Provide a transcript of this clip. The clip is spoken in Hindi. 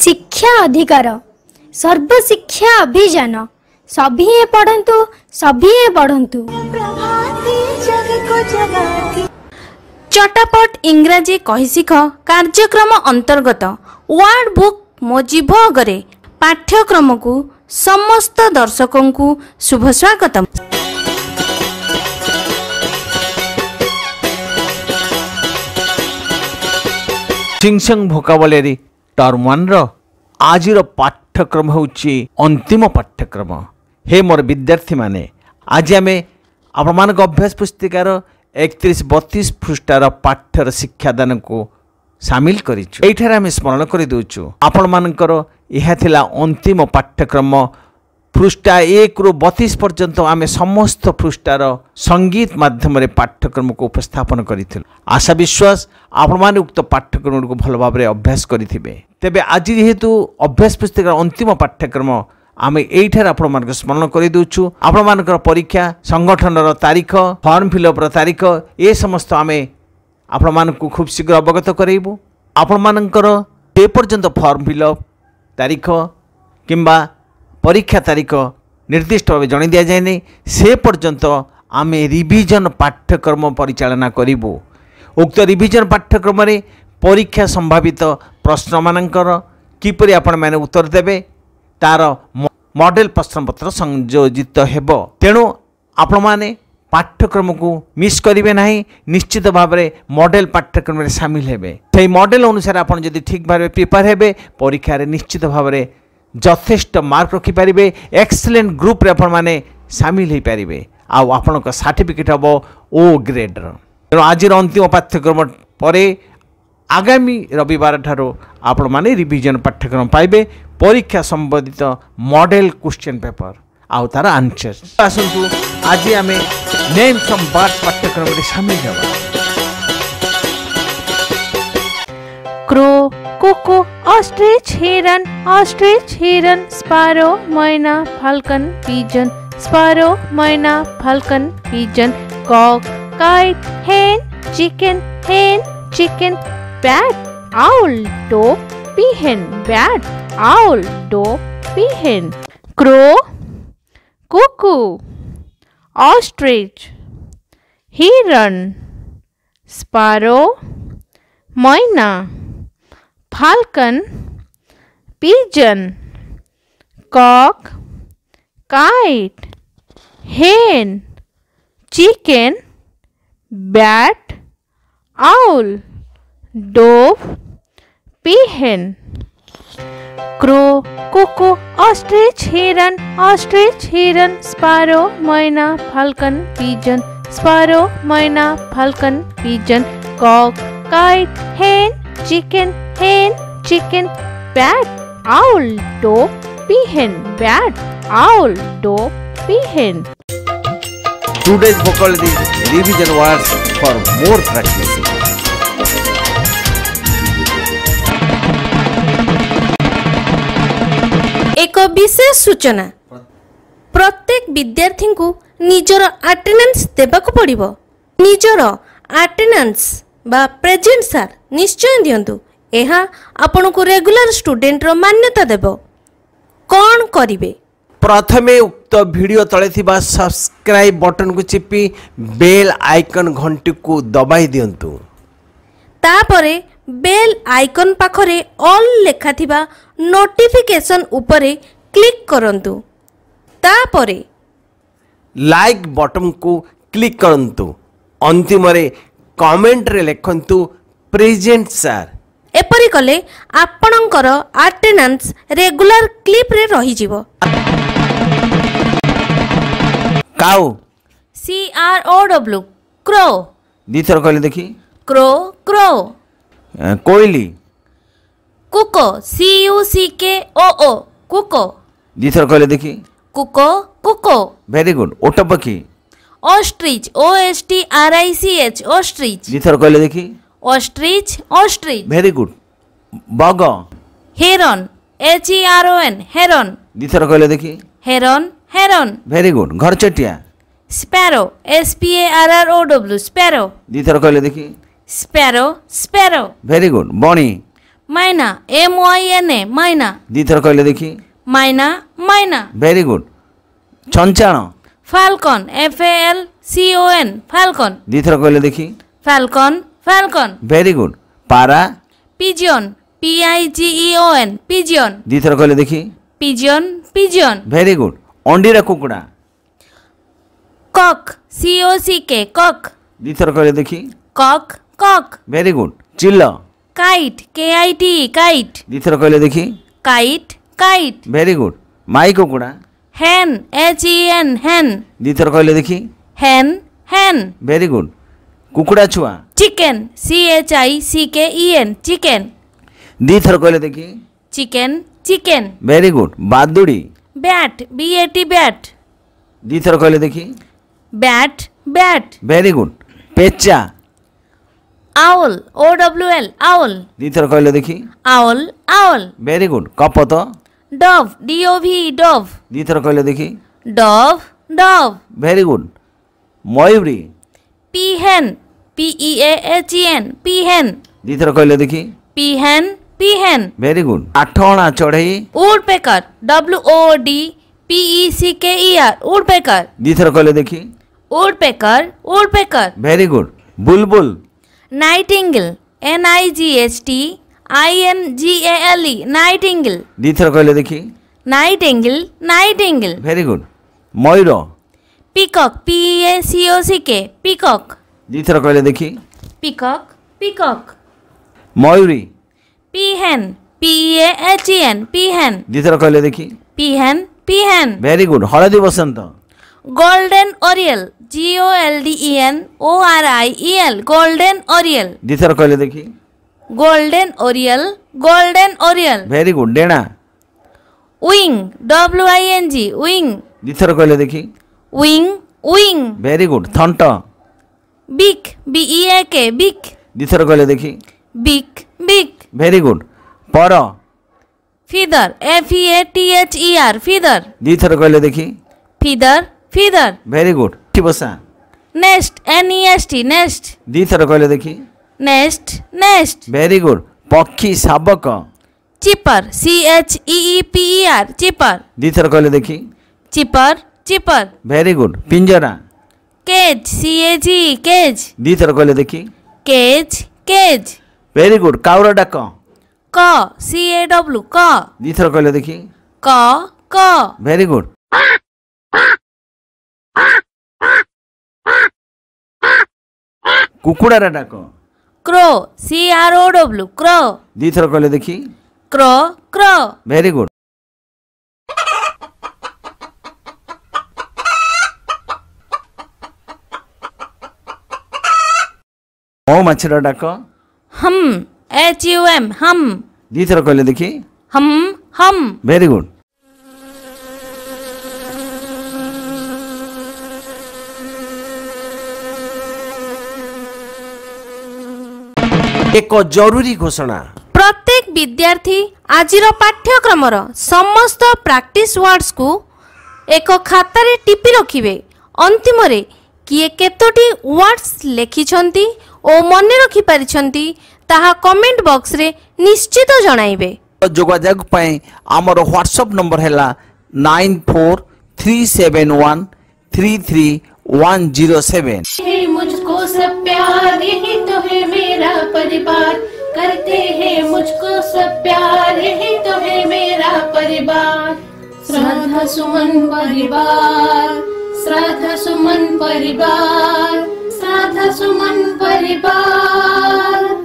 ଶିକ୍ଷା ଅଧିକାର ସର୍ବଶିକ୍ଷା ଅଭିଯାନ ସଭିଏଁ ପଢ଼ନ୍ତୁ ସଭିଏଁ ବଢ଼ନ୍ତୁ ଚଟାପଟ ଇଂରାଜୀ କହିଶିଖ କାର୍ଯ୍ୟକ୍ରମ ଅନ୍ତର୍ଗତ ୱାର୍ଡ ବୁକ୍ ମୋ ଜିଭ ଅଗରେ ପାଠ୍ୟକ୍ରମକୁ ସମସ୍ତ ଦର୍ଶକଙ୍କୁ ଶୁଭ ସ୍ୱାଗତ ଛିଙ୍ଗ ଭୋକାବଲେରୀ ଟର୍ମ ୱାନ୍ର ଆଜିର ପାଠ୍ୟକ୍ରମ ହେଉଛି ଅନ୍ତିମ ପାଠ୍ୟକ୍ରମ ହେ ମୋର ବିଦ୍ୟାର୍ଥୀମାନେ ଆଜି ଆମେ ଆପଣମାନଙ୍କ ଅଭ୍ୟାସ ପୁସ୍ତିକାର ଏକତିରିଶ ବତିଶ ପୃଷ୍ଠାର ପାଠ୍ୟର ଶିକ୍ଷାଦାନକୁ ସାମିଲ କରିଛୁ ଏଇଠାରେ ଆମେ ସ୍ମରଣ କରିଦେଉଛୁ ଆପଣମାନଙ୍କର ଏହା ଥିଲା ଅନ୍ତିମ ପାଠ୍ୟକ୍ରମ ପୃଷ୍ଠା ଏକରୁ ବତିଶ ପର୍ଯ୍ୟନ୍ତ ଆମେ ସମସ୍ତ ପୃଷ୍ଠାର ସଙ୍ଗୀତ ମାଧ୍ୟମରେ ପାଠ୍ୟକ୍ରମକୁ ଉପସ୍ଥାପନ କରିଥିଲୁ ଆଶା ବିଶ୍ୱାସ ଆପଣମାନେ ଉକ୍ତ ପାଠ୍ୟକ୍ରମଗୁଡ଼ିକୁ ଭଲ ଭାବରେ ଅଭ୍ୟାସ କରିଥିବେ ତେବେ ଆଜି ଯେହେତୁ ଅଭ୍ୟାସ ପୁସ୍ତିକାର ଅନ୍ତିମ ପାଠ୍ୟକ୍ରମ ଆମେ ଏଇଠାରେ ଆପଣମାନଙ୍କୁ ସ୍ମରଣ କରିଦେଉଛୁ ଆପଣମାନଙ୍କର ପରୀକ୍ଷା ସଂଗଠନର ତାରିଖ ଫର୍ମ ଫିଲଅପ୍ର ତାରିଖ ଏ ସମସ୍ତ ଆମେ ଆପଣମାନଙ୍କୁ ଖୁବ୍ ଶୀଘ୍ର ଅବଗତ କରାଇବୁ ଆପଣମାନଙ୍କର ଏପର୍ଯ୍ୟନ୍ତ ଫର୍ମ ଫିଲଅପ୍ ତାରିଖ କିମ୍ବା ପରୀକ୍ଷା ତାରିଖ ନିର୍ଦ୍ଦିଷ୍ଟ ଭାବେ ଜଣାଇ ଦିଆଯାଇନି ସେ ପର୍ଯ୍ୟନ୍ତ ଆମେ ରିଭିଜନ ପାଠ୍ୟକ୍ରମ ପରିଚାଳନା କରିବୁ ଉକ୍ତ ରିଭିଜନ ପାଠ୍ୟକ୍ରମରେ ପରୀକ୍ଷା ସମ୍ଭାବିତ ପ୍ରଶ୍ନମାନଙ୍କର କିପରି ଆପଣମାନେ ଉତ୍ତର ଦେବେ ତା'ର ମଡ଼େଲ ପ୍ରଶ୍ନପତ୍ର ସଂଯୋଜିତ ହେବ ତେଣୁ ଆପଣମାନେ ପାଠ୍ୟକ୍ରମକୁ ମିସ୍ କରିବେ ନାହିଁ ନିଶ୍ଚିତ ଭାବରେ ମଡ଼େଲ ପାଠ୍ୟକ୍ରମରେ ସାମିଲ ହେବେ ସେହି ମଡ଼େଲ ଅନୁସାରେ ଆପଣ ଯଦି ଠିକ୍ ଭାବେ ପ୍ରିପେୟାର ହେବେ ପରୀକ୍ଷାରେ ନିଶ୍ଚିତ ଭାବରେ ଯଥେଷ୍ଟ ମାର୍କ ରଖିପାରିବେ ଏକ୍ସଲେଣ୍ଟ ଗ୍ରୁପ୍ରେ ଆପଣମାନେ ସାମିଲ ହୋଇପାରିବେ ଆଉ ଆପଣଙ୍କ ସାର୍ଟିଫିକେଟ୍ ହେବ ଓ ଗ୍ରେଡ଼୍ର ତେଣୁ ଆଜିର ଅନ୍ତିମ ପାଠ୍ୟକ୍ରମ ପରେ ଆଗାମୀ ରବିବାର ଠାରୁ ଆପଣମାନେ ରିଭିଜନ୍ ପାଠ୍ୟକ୍ରମ ପାଇବେ ପରୀକ୍ଷା ସମ୍ବନ୍ଧିତ ମଡେଲ୍ କ୍ୱେଶ୍ଚିନ୍ ପେପର୍ ଆଉ ତା'ର ଆନ୍ସର୍ ଆସନ୍ତୁ ଆଜି ଆମେ ନେମ୍ ସମ୍ ବାର୍ଥ ପାଠ୍ୟକ୍ରମରେ ସାମିଲ ହେବା crow cuckoo ostrich heron ostrich heron sparrow myna falcon pigeon sparrow myna falcon pigeon cock kite hen chicken hen chicken bat owl dove peahen bat owl dove peahen crow cuckoo ostrich heron sparrow myna falcon, pigeon, cock, kite, hen, chicken, bat, owl, dove, peahen, crow, cuckoo, ostrich, heron, ostrich, heron, sparrow, मैना falcon, pigeon, sparrow, मैना falcon, pigeon, cock, kite, hen, chicken, hen chicken bat owl dog peahen bat owl dog peahen Today's vocality revision words for more practice. ଏକ ବିଶେଷ ସୂଚନା ପ୍ରତ୍ୟେକ ବିଦ୍ୟାର୍ଥୀଙ୍କୁ ନିଜର ଆଟେଣ୍ଡାନ୍ସ ଦେବାକୁ ପଡ଼ିବ ନିଜର ଆଟେଣ୍ଡାନ୍ସ ବା ପ୍ରେଜେଣ୍ଟ ସାର୍ ନିଶ୍ଚୟ ଦିଅନ୍ତୁ ଏହା ଆପଣଙ୍କୁ ରେଗୁଲାର ଷ୍ଟୁଡେଣ୍ଟର ମାନ୍ୟତା ଦେବ କ'ଣ କରିବେ ପ୍ରଥମେ ଉକ୍ତ ଭିଡ଼ିଓ ତଳେ ଥିବା ସବସ୍କ୍ରାଇବ୍ ବଟନକୁ ଚିପି ବେଲ୍ ଆଇକନ୍ ଘଣ୍ଟିକୁ ଦବାଇ ଦିଅନ୍ତୁ ତାପରେ ବେଲ୍ ଆଇକନ୍ ପାଖରେ ଅଲ୍ ଲେଖାଥିବା ନୋଟିଫିକେସନ୍ ଉପରେ କ୍ଲିକ୍ କରନ୍ତୁ ତାପରେ ଲାଇକ୍ ବଟନ୍କୁ କ୍ଲିକ୍ କରନ୍ତୁ ଅନ୍ତିମରେ କମେଣ୍ଟରେ ଲେଖନ୍ତୁ ପ୍ରେଜେଣ୍ଟ ସାର୍ এপরি কলে আপনার আটেনান্স রেগুলার ক্লিপ্রে রহিযিব কাউ C R O W crow দ্বিথর কলে দেখি ক্রো ক্রো কোইলি cuckoo C U C K O O cuckoo দ্বিথর কলে দেখি কুকো কুকো ভেরি গুড ওটা পাখি ostrich O S T R I C H ostrich দ্বিথর কলে দেখি অস্ট্রিচ অস্ট্রিচ ভেরি গুড বগ heron H E R O N heron দ্বিথর কইলে দেখি হেরন হেরন ভেরি গুড ঘরচটিয়া Sparrow S P A R R O W sparrow দ্বিথর কইলে দেখি স্প্যারো স্প্যারো ভেরি গুড বনি মাইনা এম ওয়াই এন এ মাইনা দ্বিথর কইলে দেখি মাইনা মাইনা ভেরি গুড ছঞ্চাণ falcon F A L C O N falcon দ্বিথর কইলে দেখি ফালকন ফ্যালকন ভেরি গুড পারা pigeon P I G E O N pigeon দ্বিতীয় কইলে দেখি পিজিয়ন পিজিয়ন ভেরি গুড অন্ডিরা কুকুড়া cock C O C K cock দ্বিতীয় কইলে দেখি কক কক ভেরি গুড চিল kite K I T kite দ্বিতীয় কইলে দেখি কাইট কাইট ভেরি গুড মাই কুকুড়া hen H E e N হ্যান দ্বিতীয় কইলে দেখি হ্যান হ্যান ভেরি গুড କୁକୁଡ଼ା ଛୁଆ chicken C H I C K E N chicken ଦୁଇଥର କହିଲେ ଦେଖି ଚିକେନ୍ ଚିକେନ୍ ଭେରି ଗୁଡ୍ ବାଦୁଡ଼ି bat B A T bat ଦୁଇଥର କହିଲେ ଦେଖି ବ୍ୟାଟ୍ ବ୍ୟାଟ୍ ଭେରି ଗୁଡ୍ ପେଚା আউল ও ডব্লিউ এল আউল দ্বিতীয় কইলে দেখি আউল আউল ভেরি গুড কপত dove D O V dove দ্বিতীয় কইলে দেখি ডভ ডভ ভেরি গুড ময়ূরী peahen P E H E N peahen दिथर कहले देखी पिहेन पिहेन वेरी गुड आठणा चढ़ई woodpecker W O D P E C K E R woodpecker दिथर कहले देखी woodpecker woodpecker very good बुलबुल nightingale N I G H T I N ji A L E nightingale दिथर कहले देखी नाइटिंगल नाइटिंगल वेरी गुड मयूर peacock P A C O C K peacock जी थोड़ा पहले देखिए पिकॉक पिकॉक मयूरी peahen P A H E N peahen जी थोड़ा पहले देखिए पीहन पीहन वेरी गुड हलदी बसंत golden oriole G O L D E N O R I E L golden oriole जी थोड़ा पहले देखिए golden oriole golden oriole very good Dana wing W I N G wing दी थर कहले देखी विंग विंग वेरी गुड थंटा बिक बी ई ए के बिक দ্বিতীয়বার কইলে দেখি বিক বিক ভেরি গুড পর feather F E A T H E R feather দ্বিতীয়বার কইলে দেখি ফিদার ফিদার ভেরি গুড কি বসা nest N E S T nest দ্বিতীয়বার কইলে দেখি নেস্ট নেস্ট ভেরি গুড পক্ষী শাবক cheeper C H E E P E R cheeper দ্বিতীয়বার কইলে দেখি চিপার চিপার ভেরি গুড পিঞ্জরা cage C A G cage दी थर कहले देखी cage cage very good काउरा duck क सी ए डब्ल्यू क दी थर कहले देखी क क वेरी गुड कुकुड़ा रा duck crow C R O W crow दी थर कहले देखी क्र क्र वेरी गुड ଅ ମାଛର ଡାକ hum H U M hum ଦୁଇ ଥର କହିଲେ ଦେଖି ହମ୍ ହମ୍ ଭେରି ଗୁଡ୍ ଏକ ଜରୁରୀ ଘୋଷଣା ପ୍ରତ୍ୟେକ ବିଦ୍ୟାର୍ଥୀ ଆଜିର ପାଠ୍ୟକ୍ରମର ସମସ୍ତ ପ୍ରାକ୍ଟିସ୍ ୱାର୍ଡସ୍କୁ ଏକ ଖାତାରେ ଟିପି ରଖିବେ ଅନ୍ତିମରେ କିଏ କେତୋଟି ୱାର୍ଡସ୍ ଲେଖିଛନ୍ତି ଓ ମନେ ରଖିପାରିଛନ୍ତି ତାହା କମେଣ୍ଟ ବକ୍ସରେ ନିଶ୍ଚିତ ଜଣାଇବେ ଯୋଗାଯୋଗ ପାଇଁ ଆମର ହ୍ୱାଟ୍ସଆପ୍ ନମ୍ବର ହେଲା nine four three seven one three three one zero seven मुझको सब प्यार ही तो है मेरा परिवार करते हैं मुझको सब प्यार ही तो है मेरा परिवार सुमन परिवार श्राद्ध सुमन परिवार श्राद्ध सुमन परिवार